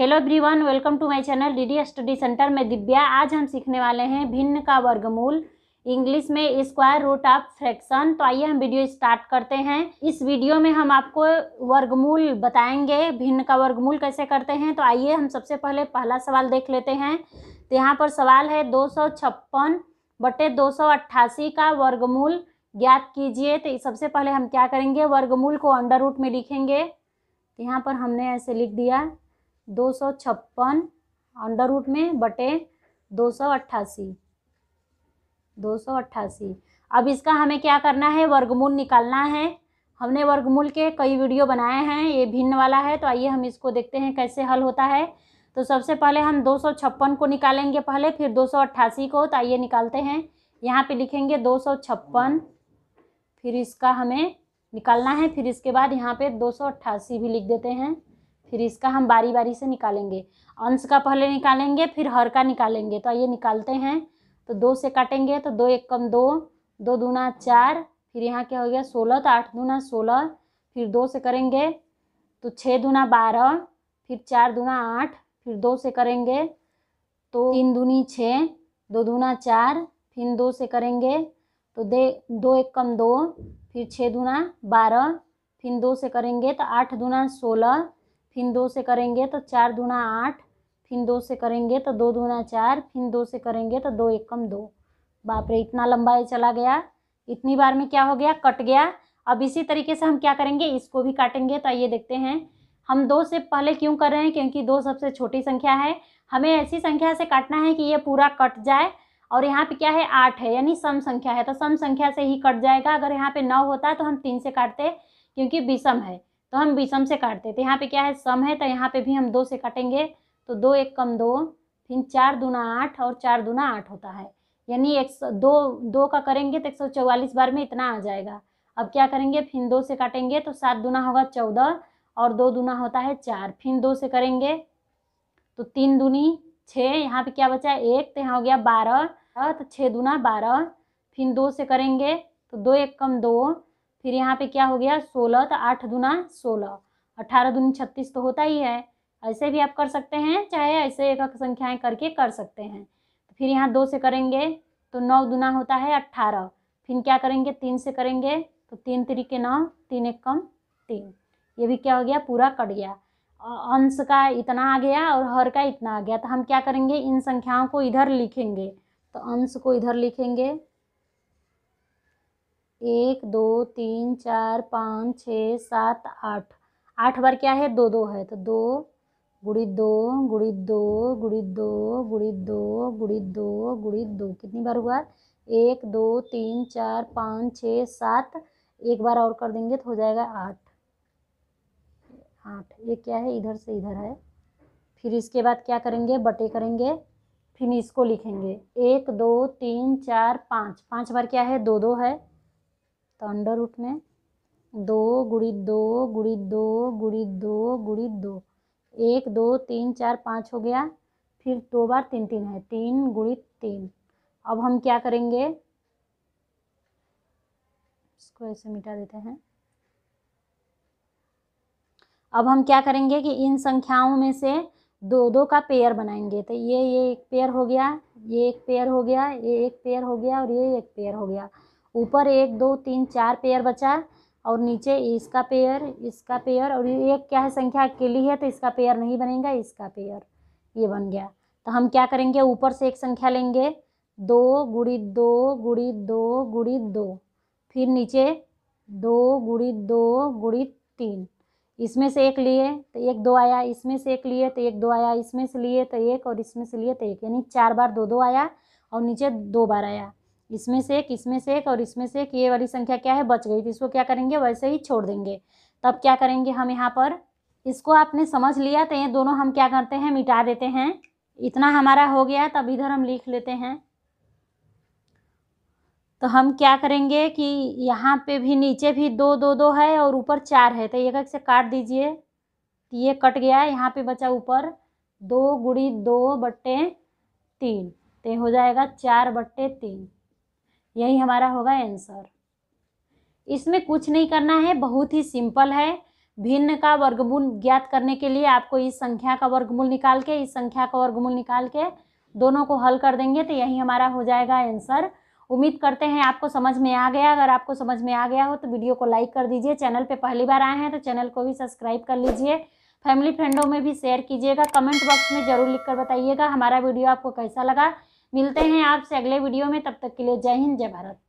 hello everyone welcome to my channel DD study centre में दिव्या आज हम सीखने वाले हैं भिन्न का वर्गमूल इंग्लिश में स्क्वायर रूट ऑफ फ्रैक्शन तो आइए हम वीडियो स्टार्ट करते हैं इस वीडियो में हम आपको वर्गमूल बताएंगे भिन्न का वर्गमूल कैसे करते हैं तो आइए हम सबसे पहले पहला सवाल देख लेते हैं तो यहाँ पर सवाल है दो सौ छप्पन बटे दो सौ अट्ठासी का वर्गमूल ज्ञात कीजिए तो सबसे पहले हम क्या करेंगे वर्गमूल को अंडर रूट में लिखेंगे तो यहाँ पर हमने ऐसे लिख दिया दो सौ छप्पन अंडर रूट में बटे दो सौ अट्ठासी दो सौ अट्ठासी अब इसका हमें क्या करना है वर्गमूल निकालना है हमने वर्गमूल के कई वीडियो बनाए हैं ये भिन्न वाला है तो आइए हम इसको देखते हैं कैसे हल होता है तो सबसे पहले हम दो सौ छप्पन को निकालेंगे पहले फिर दो सौ अट्ठासी को तो आइए निकालते हैं यहाँ पे लिखेंगे दो सौ छप्पन फिर इसका हमें निकालना है फिर इसके बाद यहाँ पे दो सौ अट्ठासी भी लिख देते हैं फिर इसका हम बारी बारी से निकालेंगे अंश का पहले निकालेंगे फिर हर का निकालेंगे तो आइए निकालते हैं तो दो से काटेंगे तो दो एक कम दो दो दूना चार फिर यहाँ क्या हो गया सोलह तो आठ दूना सोलह फिर दो से करेंगे तो छः दूना बारह फिर चार दूना आठ फिर दो से करेंगे तो तीन दूनी छः दो दूना चार फिर दो से करेंगे तो दे दो एक कम दो फिर छः दूना बारह फिर दो से करेंगे तो आठ दूना सोलह फिर दो से करेंगे तो चार दूना आठ फिर दो से करेंगे तो दो दूना चार फिर दो से करेंगे तो दो एकम कम दो बाप रे इतना लंबा ये चला गया इतनी बार में क्या हो गया कट गया अब इसी तरीके से हम क्या करेंगे इसको भी काटेंगे तो आइए देखते हैं हम दो से पहले क्यों कर रहे हैं क्योंकि दो सबसे छोटी संख्या है हमें ऐसी संख्या से काटना है कि ये पूरा कट जाए और यहाँ पे क्या है आठ है यानी सम संख्या है तो सम संख्या से ही कट जाएगा अगर यहाँ पे नौ होता है तो हम तीन से काटते क्योंकि विषम है तो हम विषम से काटते थे यहाँ पे क्या है सम है तो यहाँ पे भी हम दो से काटेंगे तो दो एक कम दो फिर चार दूना आठ और चार दूना आठ होता है यानी एक दो दो का करेंगे तो एक सौ चौवालीस बार में इतना आ जाएगा अब क्या करेंगे फिर दो से काटेंगे तो सात दूना होगा चौदह और दो दूना होता है चार फिर दो से करेंगे तो तीन दूनी छः यहाँ पे क्या बचा एक तो यहाँ हो गया बारह तो छः दूना बारह फिर दो से करेंगे तो दो एक कम दो फिर यहाँ पे क्या हो गया सोलह तो आठ दुना सोलह अट्ठारह दूनी छत्तीस तो होता ही है ऐसे भी आप कर सकते हैं चाहे ऐसे एक संख्याएं करके कर सकते हैं तो फिर यहाँ दो से करेंगे तो नौ दुना होता है अट्ठारह फिर क्या करेंगे तीन से करेंगे तो तीन तरीके नौ तीन एक कम तीन ये भी क्या हो गया पूरा कट गया अंश का इतना आ गया और हर का इतना आ गया तो हम क्या करेंगे इन संख्याओं को इधर लिखेंगे तो अंश को इधर लिखेंगे एक दो तीन चार पाँच छः सात आठ आठ बार क्या है दो दो है तो दो गुड़ी दो गुड़ी दो गुड़ी दो गुड़ी दो गुड़ी दो गुड़ी दो कितनी बार हुआ एक दो तीन चार पाँच छः सात एक बार और कर देंगे तो हो जाएगा आठ आठ ये क्या है इधर से इधर है फिर इसके बाद क्या करेंगे बटे करेंगे फिर इसको लिखेंगे एक दो तीन चार पाँच पाँच बार क्या है दो दो है तो अंडर रूट में दो गुड़ी दो गुड़ी दो गुड़ी दो गुड़ी दो एक दो तीन चार पाँच हो गया फिर दो बार तीन तीन है तीन गुड़ी तीन अब हम क्या करेंगे इसको ऐसे मिटा देते हैं अब हम क्या करेंगे कि इन संख्याओं में से दो दो का पेयर बनाएंगे तो ये ये एक पेयर हो गया ये एक पेयर हो गया ये एक पेयर हो गया और ये एक पेयर हो गया ऊपर एक दो तीन चार पेयर बचा और नीचे इसका पेयर इसका पेयर और ये एक क्या है संख्या अकेली है तो इसका पेयर नहीं बनेगा इसका पेयर ये बन गया तो हम क्या करेंगे ऊपर से एक संख्या लेंगे दो गुड़ी दो गुड़ी दो गुड़ी दो फिर नीचे दो गुड़ी दो गुड़ी तीन इसमें से एक लिए तो एक दो आया इसमें से एक लिए तो एक दो आया इसमें से लिए तो एक और इसमें से लिए तो एक यानी चार बार दो दो आया और नीचे दो बार आया इसमें से एक इसमें से एक और इसमें से एक ये वाली संख्या क्या है बच गई तो इसको क्या करेंगे वैसे ही छोड़ देंगे तब क्या करेंगे हम यहाँ पर इसको आपने समझ लिया तो ये दोनों हम क्या करते हैं मिटा देते हैं इतना हमारा हो गया तब इधर हम लिख लेते हैं तो हम क्या करेंगे कि यहाँ पे भी नीचे भी दो दो दो है और ऊपर चार है तो एक एक से काट दीजिए तो ये कट गया यहाँ पे बचा ऊपर दो गुड़ी दो बट्टे तीन तो हो जाएगा चार बट्टे तीन यही हमारा होगा आंसर इसमें कुछ नहीं करना है बहुत ही सिंपल है भिन्न का वर्गमूल ज्ञात करने के लिए आपको इस संख्या का वर्गमूल निकाल के इस संख्या का वर्गमूल निकाल के दोनों को हल कर देंगे तो यही हमारा हो जाएगा आंसर उम्मीद करते हैं आपको समझ में आ गया अगर आपको समझ में आ गया हो तो वीडियो को लाइक कर दीजिए चैनल पे पहली बार आए हैं तो चैनल को भी सब्सक्राइब कर लीजिए फैमिली फ्रेंडों में भी शेयर कीजिएगा कमेंट बॉक्स में ज़रूर लिख कर बताइएगा हमारा वीडियो आपको कैसा लगा मिलते हैं आपसे अगले वीडियो में तब तक के लिए जय हिंद जय भारत